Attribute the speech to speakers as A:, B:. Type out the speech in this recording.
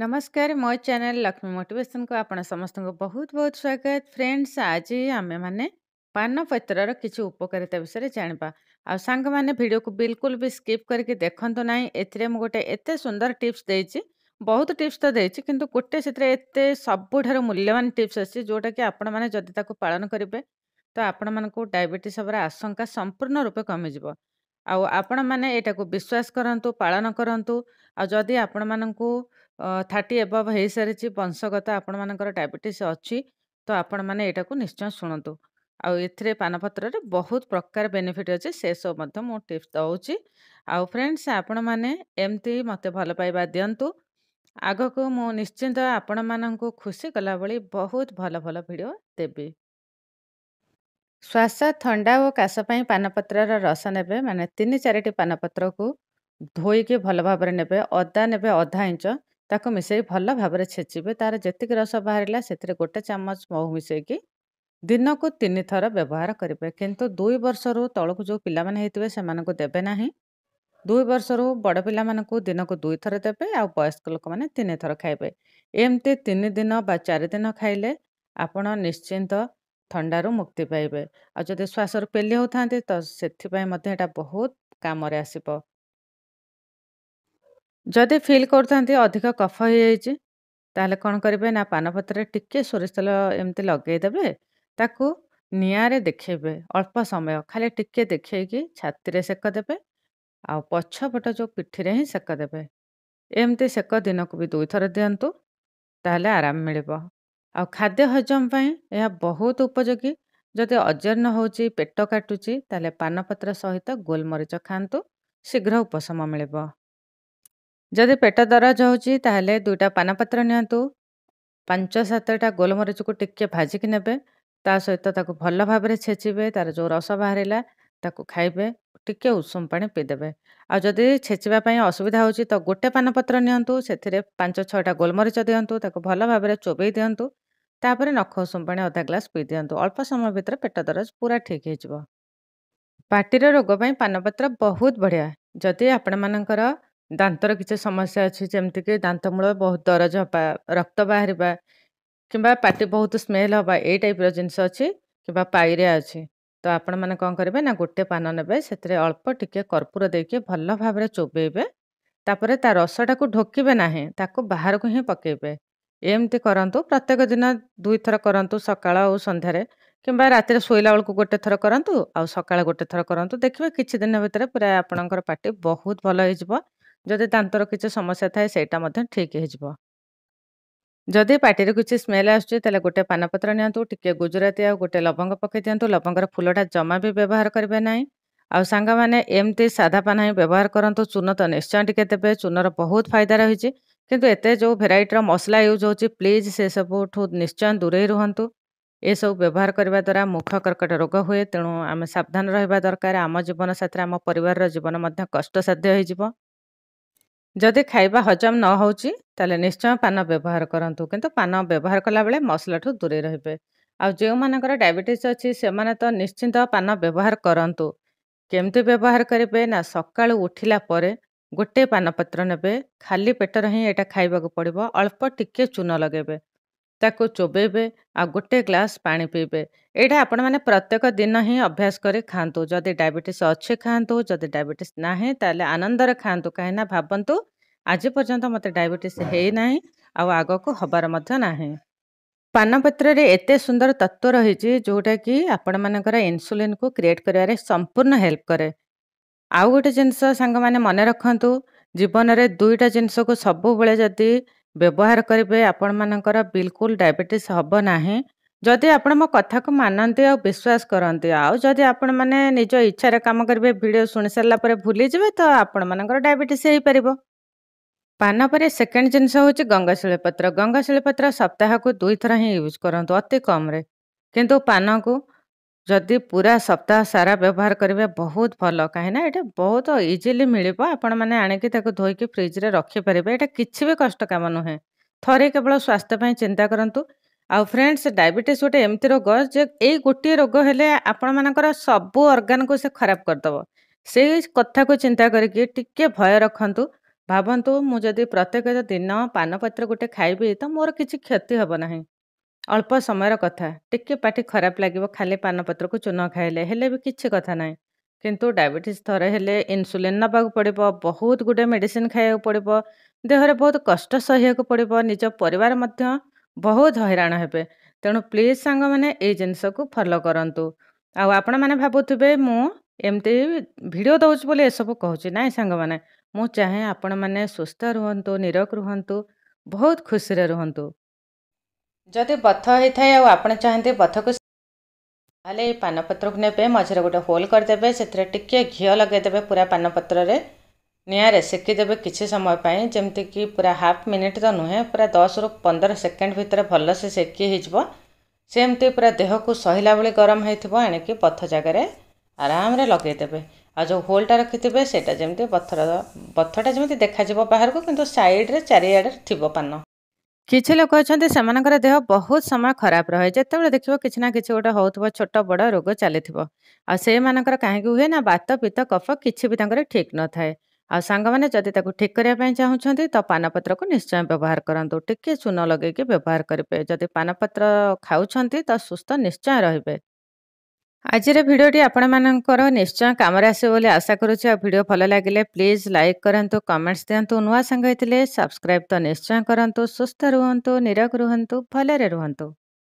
A: ନମସ୍କାର ମୋ ଚ୍ୟାନେଲ ଲକ୍ଷ୍ମୀ ମୋଟିଭେସନକୁ ଆପଣ ସମସ୍ତଙ୍କୁ ବହୁତ ବହୁତ ସ୍ୱାଗତ ଫ୍ରେଣ୍ଡସ୍ ଆଜି ଆମେମାନେ ପାନପତ୍ରର କିଛି ଉପକାରିତା ବିଷୟରେ ଜାଣିବା ଆଉ ସାଙ୍ଗମାନେ ଭିଡ଼ିଓକୁ ବିଲକୁଲ ବି ସ୍କିପ୍ କରିକି ଦେଖନ୍ତୁ ନାହିଁ ଏଥିରେ ମୁଁ ଗୋଟେ ଏତେ ସୁନ୍ଦର ଟିପ୍ସ ଦେଇଛି ବହୁତ ଟିପ୍ସ ତ ଦେଇଛି କିନ୍ତୁ ଗୋଟେ ସେଥିରେ ଏତେ ସବୁଠାରୁ ମୂଲ୍ୟବାନ ଟିପ୍ସ ଅଛି ଯେଉଁଟାକି ଆପଣମାନେ ଯଦି ତାକୁ ପାଳନ କରିବେ ତ ଆପଣମାନଙ୍କୁ ଡାଇବେଟିସ୍ ହେବାର ଆଶଙ୍କା ସମ୍ପୂର୍ଣ୍ଣ ରୂପେ କମିଯିବ ଆଉ ଆପଣମାନେ ଏଇଟାକୁ ବିଶ୍ୱାସ କରନ୍ତୁ ପାଳନ କରନ୍ତୁ ଆଉ ଯଦି ଆପଣମାନଙ୍କୁ ଥାର୍ଟି ଏବଭ୍ ହେଇସାରିଛି ବଂଶଗତ ଆପଣମାନଙ୍କର ଡାଇବେଟିସ୍ ଅଛି ତ ଆପଣମାନେ ଏଇଟାକୁ ନିଶ୍ଚୟ ଶୁଣନ୍ତୁ ଆଉ ଏଥିରେ ପାନପତ୍ରରେ ବହୁତ ପ୍ରକାର ବେନିଫିଟ୍ ଅଛି ସେସବୁ ମଧ୍ୟ ମୁଁ ଟିପ୍ସ ଦେଉଛି ଆଉ ଫ୍ରେଣ୍ଡସ୍ ଆପଣମାନେ ଏମିତି ମୋତେ ଭଲ ପାଇବା ଦିଅନ୍ତୁ ଆଗକୁ ମୁଁ ନିଶ୍ଚିନ୍ତ ଆପଣମାନଙ୍କୁ ଖୁସି କଲାଭଳି ବହୁତ ଭଲ ଭଲ ଭିଡ଼ିଓ ଦେବି ଶ୍ୱାସ ଥଣ୍ଡା ଓ କାଶ ପାଇଁ ପାନପତ୍ରର ରସ ନେବେ ମାନେ ତିନି ଚାରିଟି ପାନପତ୍ରକୁ ଧୋଇକି ଭଲ ଭାବରେ ନେବେ ଅଦା ନେବେ ଅଧା ଇଞ୍ଚ ତାକୁ ମିଶାଇ ଭଲ ଭାବରେ ଛେଚିବେ ତା'ର ଯେତିକି ରସ ବାହାରିଲା ସେଥିରେ ଗୋଟେ ଚାମଚ ମହୁ ମିଶାଇକି ଦିନକୁ ତିନି ଥର ବ୍ୟବହାର କରିବେ କିନ୍ତୁ ଦୁଇ ବର୍ଷରୁ ତଳକୁ ଯେଉଁ ପିଲାମାନେ ହେଇଥିବେ ସେମାନଙ୍କୁ ଦେବେ ନାହିଁ ଦୁଇ ବର୍ଷରୁ ବଡ଼ ପିଲାମାନଙ୍କୁ ଦିନକୁ ଦୁଇ ଥର ଦେବେ ଆଉ ବୟସ୍କ ଲୋକମାନେ ତିନି ଥର ଖାଇବେ ଏମିତି ତିନି ଦିନ ବା ଚାରି ଦିନ ଖାଇଲେ ଆପଣ ନିଶ୍ଚିନ୍ତ ଥଣ୍ଡାରୁ ମୁକ୍ତି ପାଇବେ ଆଉ ଯଦି ଶ୍ୱାସରୁ ପେଲି ହେଉଥାନ୍ତି ତ ସେଥିପାଇଁ ମଧ୍ୟ ଏଇଟା ବହୁତ କାମରେ ଆସିବ ଯଦି ଫିଲ୍ କରୁଥାନ୍ତି ଅଧିକ କଫ ହେଇଯାଇଛି ତାହେଲେ କ'ଣ କରିବେ ନା ପାନପତ୍ରରେ ଟିକିଏ ସୋରିଷ ତେଲ ଏମିତି ଲଗାଇଦେବେ ତାକୁ ନିଆଁରେ ଦେଖେଇବେ ଅଳ୍ପ ସମୟ ଖାଲି ଟିକିଏ ଦେଖେଇକି ଛାତିରେ ସେକ ଦେବେ ଆଉ ପଛପଟ ଯେଉଁ ପିଠିରେ ହିଁ ସେକ ଦେବେ ଏମିତି ସେକ ଦିନକୁ ବି ଦୁଇଥର ଦିଅନ୍ତୁ ତାହେଲେ ଆରାମ ମିଳିବ ଆଉ ଖାଦ୍ୟ ହଜମ ପାଇଁ ଏହା ବହୁତ ଉପଯୋଗୀ ଯଦି ଅଜୀର୍ଣ୍ଣ ହେଉଛି ପେଟ କାଟୁଛି ତାହେଲେ ପାନପତ୍ର ସହିତ ଗୋଲମରିଚ ଖାଆନ୍ତୁ ଶୀଘ୍ର ଉପଶମ ମିଳିବ ଯଦି ପେଟ ଦରଜ ହେଉଛି ତାହେଲେ ଦୁଇଟା ପାନପତ୍ର ନିଅନ୍ତୁ ପାଞ୍ଚ ସାତଟା ଗୋଲମରିଚକୁ ଟିକିଏ ଭାଜିକି ନେବେ ତା ସହିତ ତାକୁ ଭଲ ଭାବରେ ଛେଚିବେ ତା'ର ଯେଉଁ ରସ ବାହାରିଲା ତାକୁ ଖାଇବେ ଟିକିଏ ଉଷୁମ ପାଣି ପିଇଦେବେ ଆଉ ଯଦି ଛେଚିବା ପାଇଁ ଅସୁବିଧା ହେଉଛି ତ ଗୋଟେ ପାନପତ୍ର ନିଅନ୍ତୁ ସେଥିରେ ପାଞ୍ଚ ଛଅଟା ଗୋଲମରିଚ ଦିଅନ୍ତୁ ତାକୁ ଭଲ ଭାବରେ ଚୋବେଇ ଦିଅନ୍ତୁ ତାପରେ ନଖ ଉଷୁମ ପାଣି ଅଧା ଗ୍ଲାସ୍ ପିଇ ଦିଅନ୍ତୁ ଅଳ୍ପ ସମୟ ଭିତରେ ପେଟ ଦରଜ ପୁରା ଠିକ୍ ହେଇଯିବ ପାଟିର ରୋଗ ପାଇଁ ପାନପତ୍ର ବହୁତ ବଢ଼ିଆ ଯଦି ଆପଣମାନଙ୍କର ଦାନ୍ତର କିଛି ସମସ୍ୟା ଅଛି ଯେମିତିକି ଦାନ୍ତ ମୂଳ ବହୁତ ଦରଜ ହେବା ରକ୍ତ ବାହାରିବା କିମ୍ବା ପାଟି ବହୁତ ସ୍ମେଲ୍ ହେବା ଏଇ ଟାଇପ୍ର ଜିନିଷ ଅଛି କିମ୍ବା ପାଇରିଆ ଅଛି ତ ଆପଣମାନେ କ'ଣ କରିବେ ନା ଗୋଟେ ପାନ ନେବେ ସେଥିରେ ଅଳ୍ପ ଟିକିଏ କର୍ପୁର ଦେଇକି ଭଲ ଭାବରେ ଚୋବେଇବେ ତାପରେ ତା ରସଟାକୁ ଢୋକିବେ ନାହିଁ ତାକୁ ବାହାରକୁ ହିଁ ପକାଇବେ ଏମିତି କରନ୍ତୁ ପ୍ରତ୍ୟେକ ଦିନ ଦୁଇଥର କରନ୍ତୁ ସକାଳ ଆଉ ସନ୍ଧ୍ୟାରେ କିମ୍ବା ରାତିରେ ଶୋଇଲା ବେଳକୁ ଗୋଟେ ଥର କରନ୍ତୁ ଆଉ ସକାଳେ ଗୋଟେ ଥର କରନ୍ତୁ ଦେଖିବେ କିଛି ଦିନ ଭିତରେ ପୁରା ଆପଣଙ୍କର ପାଟି ବହୁତ ଭଲ ହେଇଯିବ ଯଦି ଦାନ୍ତର କିଛି ସମସ୍ୟା ଥାଏ ସେଇଟା ମଧ୍ୟ ଠିକ୍ ହେଇଯିବ ଯଦି ପାଟିରେ କିଛି ସ୍ମେଲ୍ ଆସୁଛି ତାହେଲେ ଗୋଟେ ପାନପତ୍ର ନିଅନ୍ତୁ ଟିକିଏ ଗୁଜୁରାତି ଆଉ ଗୋଟେ ଲବଙ୍ଗ ପକାଇ ଦିଅନ୍ତୁ ଲବଙ୍ଗର ଫୁଲଟା ଜମା ବି ବ୍ୟବହାର କରିବେ ନାହିଁ ଆଉ ସାଙ୍ଗମାନେ ଏମିତି ସାଧା ପାନ ହିଁ ବ୍ୟବହାର କରନ୍ତୁ ଚୂନ ତ ନିଶ୍ଚୟ ଟିକେ ଦେବେ ଚୂନର ବହୁତ ଫାଇଦା ରହିଛି କିନ୍ତୁ ଏତେ ଯେଉଁ ଭେରାଇଟିର ମସଲା ୟୁଜ୍ ହେଉଛି ପ୍ଲିଜ୍ ସେସବୁଠୁ ନିଶ୍ଚୟ ଦୂରେଇ ରୁହନ୍ତୁ ଏସବୁ ବ୍ୟବହାର କରିବା ଦ୍ୱାରା ମୁଖ କର୍କଟ ରୋଗ ହୁଏ ତେଣୁ ଆମେ ସାବଧାନ ରହିବା ଦରକାର ଆମ ଜୀବନ ସାଥିରେ ଆମ ପରିବାରର ଜୀବନ ମଧ୍ୟ କଷ୍ଟସାଧ୍ୟ ହୋଇଯିବ ଯଦି ଖାଇବା ହଜମ ନ ହେଉଛି ତାହେଲେ ନିଶ୍ଚୟ ପାନ ବ୍ୟବହାର କରନ୍ତୁ କିନ୍ତୁ ପାନ ବ୍ୟବହାର କଲାବେଳେ ମସଲାଠୁ ଦୂରେଇ ରହିବେ ଆଉ ଯେଉଁମାନଙ୍କର ଡାଇବେଟିସ୍ ଅଛି ସେମାନେ ତ ନିଶ୍ଚିନ୍ତ ପାନ ବ୍ୟବହାର କରନ୍ତୁ କେମିତି ବ୍ୟବହାର କରିବେ ନା ସକାଳୁ ଉଠିଲା ପରେ ଗୋଟିଏ ପାନପତ୍ର ନେବେ ଖାଲି ପେଟରେ ହିଁ ଏଇଟା ଖାଇବାକୁ ପଡ଼ିବ ଅଳ୍ପ ଟିକିଏ ଚୂନ ଲଗେଇବେ ତାକୁ ଚୋବେଇବେ ଆଉ ଗୋଟେ ଗ୍ଲାସ୍ ପାଣି ପିଇବେ ଏଇଟା ଆପଣମାନେ ପ୍ରତ୍ୟେକ ଦିନ ହିଁ ଅଭ୍ୟାସ କରି ଖାଆନ୍ତୁ ଯଦି ଡାଇବେଟିସ୍ ଅଛି ଖାଆନ୍ତୁ ଯଦି ଡାଇବେଟିସ୍ ନାହିଁ ତାହେଲେ ଆନନ୍ଦରେ ଖାଆନ୍ତୁ କାହିଁକିନା ଭାବନ୍ତୁ ଆଜି ପର୍ଯ୍ୟନ୍ତ ମୋତେ ଡାଇବେଟିସ୍ ହେଇନାହିଁ ଆଉ ଆଗକୁ ହେବାର ମଧ୍ୟ ନାହିଁ ପାନପତ୍ରରେ ଏତେ ସୁନ୍ଦର ତତ୍ତ୍ୱ ରହିଛି ଯେଉଁଟାକି ଆପଣମାନଙ୍କର ଇନ୍ସୁଲିନ୍କୁ କ୍ରିଏଟ୍ କରିବାରେ ସମ୍ପୂର୍ଣ୍ଣ ହେଲ୍ପ କରେ ଆଉ ଗୋଟେ ଜିନିଷ ସାଙ୍ଗମାନେ ମନେ ରଖନ୍ତୁ ଜୀବନରେ ଦୁଇଟା ଜିନିଷକୁ ସବୁବେଳେ ଯଦି ବ୍ୟବହାର କରିବେ ଆପଣମାନଙ୍କର ବିଲକୁଲ ଡାଇବେଟିସ୍ ହେବ ନାହିଁ ଯଦି ଆପଣ ମୋ କଥାକୁ ମାନନ୍ତି ଆଉ ବିଶ୍ୱାସ କରନ୍ତି ଆଉ ଯଦି ଆପଣମାନେ ନିଜ ଇଚ୍ଛାରେ କାମ କରିବେ ଭିଡ଼ିଓ ଶୁଣି ସାରିଲା ପରେ ଭୁଲିଯିବେ ତ ଆପଣମାନଙ୍କର ଡାଇବେଟିସ୍ ହେଇପାରିବ ପାନ ପରେ ସେକେଣ୍ଡ ଜିନିଷ ହେଉଛି ଗଙ୍ଗାଶିଳୀ ପତ୍ର ଗଙ୍ଗାଶିଳୀ ପତ୍ର ସପ୍ତାହକୁ ଦୁଇଥର ହିଁ ୟୁଜ୍ କରନ୍ତୁ ଅତି କମ୍ରେ କିନ୍ତୁ ପାନକୁ ଯଦି ପୁରା ସପ୍ତାହ ସାରା ବ୍ୟବହାର କରିବେ ବହୁତ ଭଲ କାହିଁକିନା ଏଇଟା ବହୁତ ଇଜିଲି ମିଳିବ ଆପଣମାନେ ଆଣିକି ତାକୁ ଧୋଇକି ଫ୍ରିଜ୍ରେ ରଖିପାରିବେ ଏଇଟା କିଛି ବି କଷ୍ଟ କାମ ନୁହେଁ ଥରେ କେବଳ ସ୍ୱାସ୍ଥ୍ୟ ପାଇଁ ଚିନ୍ତା କରନ୍ତୁ ଆଉ ଫ୍ରେଣ୍ଡସ୍ ଡାଇବେଟିସ୍ ଗୋଟେ ଏମିତି ରୋଗ ଯେ ଏଇ ଗୋଟିଏ ରୋଗ ହେଲେ ଆପଣମାନଙ୍କର ସବୁ ଅର୍ଗାନକୁ ସେ ଖରାପ କରିଦେବ ସେଇ କଥାକୁ ଚିନ୍ତା କରିକି ଟିକେ ଭୟ ରଖନ୍ତୁ ଭାବନ୍ତୁ ମୁଁ ଯଦି ପ୍ରତ୍ୟେକ ଦିନ ପାନପତ୍ର ଗୋଟେ ଖାଇବି ତ ମୋର କିଛି କ୍ଷତି ହେବ ନାହିଁ ଅଳ୍ପ ସମୟର କଥା ଟିକିଏ ପାଟି ଖରାପ ଲାଗିବ ଖାଲି ପାନପତ୍ରକୁ ଚୂନ ଖାଇଲେ ହେଲେ ବି କିଛି କଥା ନାହିଁ କିନ୍ତୁ ଡାଇବେଟିସ୍ ଥରେ ହେଲେ ଇନ୍ସୁଲିନ୍ ନେବାକୁ ପଡ଼ିବ ବହୁତ ଗୁଡ଼ିଏ ମେଡ଼ିସିନ୍ ଖାଇବାକୁ ପଡ଼ିବ ଦେହରେ ବହୁତ କଷ୍ଟ ସହିବାକୁ ପଡ଼ିବ ନିଜ ପରିବାର ମଧ୍ୟ ବହୁତ ହଇରାଣ ହେବେ ତେଣୁ ପ୍ଲିଜ୍ ସାଙ୍ଗମାନେ ଏଇ ଜିନିଷକୁ ଫଲୋ କରନ୍ତୁ ଆଉ ଆପଣମାନେ ଭାବୁଥିବେ ମୁଁ ଏମିତି ଭିଡ଼ିଓ ଦେଉଛି ବୋଲି ଏସବୁ କହୁଛି ନାହିଁ ସାଙ୍ଗମାନେ ମୁଁ ଚାହେଁ ଆପଣମାନେ ସୁସ୍ଥ ରୁହନ୍ତୁ ନିରୋଗ ରୁହନ୍ତୁ ବହୁତ ଖୁସିରେ ରୁହନ୍ତୁ जदि बथ हो है आप चाहते बथ को ताल पानपत्र को ने मझे गोटे होल करदे से टी घी लगेदे पूरा पानपत्र निआर सेकदेवे कि समयपाई पर जमीक पूरा हाफ मिनिट तो नुहे पूरा दस रु पंदर सेकेंड भितर भल से सेको सेमती पूरा देह को सहला भाई गरम होने पथ जगार आराम लगेदे आ जो होलटा रखिथे से पथर पथटा जमी देखा बाहर को कि सैड्रे चारिड़े थी पान କିଛି ଲୋକ ଅଛନ୍ତି ସେମାନଙ୍କର ଦେହ ବହୁତ ସମୟ ଖରାପ ରହେ ଯେତେବେଳେ ଦେଖିବ କିଛି ନା କିଛି ଗୋଟେ ହେଉଥିବ ଛୋଟ ବଡ଼ ରୋଗ ଚାଲିଥିବ ଆଉ ସେଇମାନଙ୍କର କାହିଁକି ହୁଏ ନା ବାତ ପିତ କଫ କିଛି ବି ତାଙ୍କର ଠିକ୍ ନଥାଏ ଆଉ ସାଙ୍ଗମାନେ ଯଦି ତାକୁ ଠିକ୍ କରିବା ପାଇଁ ଚାହୁଁଛନ୍ତି ତ ପାନପତ୍ରକୁ ନିଶ୍ଚୟ ବ୍ୟବହାର କରନ୍ତୁ ଟିକେ ଚୂନ ଲଗେଇକି ବ୍ୟବହାର କରିବେ ଯଦି ପାନପତ୍ର ଖାଉଛନ୍ତି ତ ସୁସ୍ଥ ନିଶ୍ଚୟ ରହିବେ ଆଜିର ଭିଡ଼ିଓଟି ଆପଣମାନଙ୍କର ନିଶ୍ଚୟ କାମରେ ଆସିବ ବୋଲି ଆଶା କରୁଛି ଆଉ ଭିଡ଼ିଓ ଭଲ ଲାଗିଲେ ପ୍ଲିଜ୍ ଲାଇକ୍ କରନ୍ତୁ କମେଣ୍ଟସ୍ ଦିଅନ୍ତୁ ନୂଆ ସାଙ୍ଗ ହୋଇଥିଲେ ସବସ୍କ୍ରାଇବ୍ ତ ନିଶ୍ଚୟ କରନ୍ତୁ ସୁସ୍ଥ ରୁହନ୍ତୁ ନିରୋଗ ରୁହନ୍ତୁ ଭଲରେ ରୁହନ୍ତୁ